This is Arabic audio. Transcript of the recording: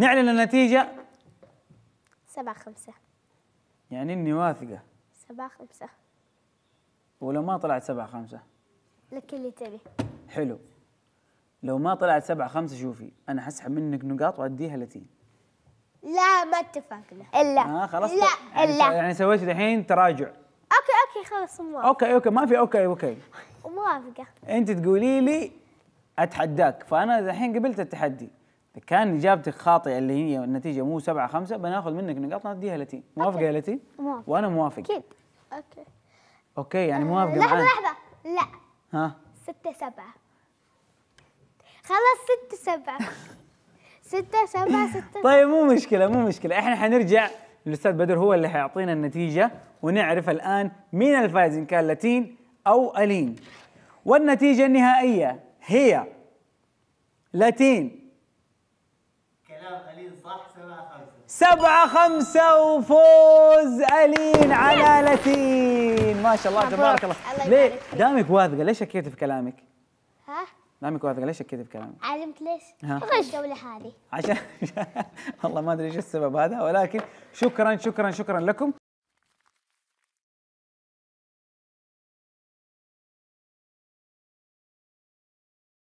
نعلن النتيجة سبعة خمسة يعني إني واثقة سبعة خمسة ولو ما طلعت سبعة خمسة لك اللي تبي حلو لو ما طلعت سبعة خمسة شوفي أنا حسحب منك نقاط وأديها لتين لا ما اتفقنا إلا آه خلاص لا يعني إلا يعني سويت الحين تراجع أوكي أوكي خلاص موافقة أوكي أوكي ما في أوكي أوكي موافقة أنت تقولي لي أتحداك فأنا الحين قبلت التحدي كان اجابتك خاطئه اللي هي النتيجه مو 7 5 بناخذ منك نقاط نديها لتي موافقه يا لتي؟ موافق وانا موافق اكيد اوكي اوكي يعني آه، موافقه لحظه معانا. لحظه لا ها 6 7 خلاص 6 7 6 7 6 طيب مو مشكله مو مشكله احنا حنرجع الاستاذ بدر هو اللي حيعطينا النتيجه ونعرف الان مين الفائز ان كان لاتين او الين والنتيجه النهائيه هي لاتين سبعة خمسة وفوز ألين على لتين ما شاء الله تبارك الله ليه دامك واثقة ليش شكيت في كلامك؟ ها؟ دامك واثقة ليش شكيت في كلامك؟ علمت ليش؟ غش الدولة هذه عشان والله ما أدري إيش السبب هذا ولكن شكرا شكرا شكرا لكم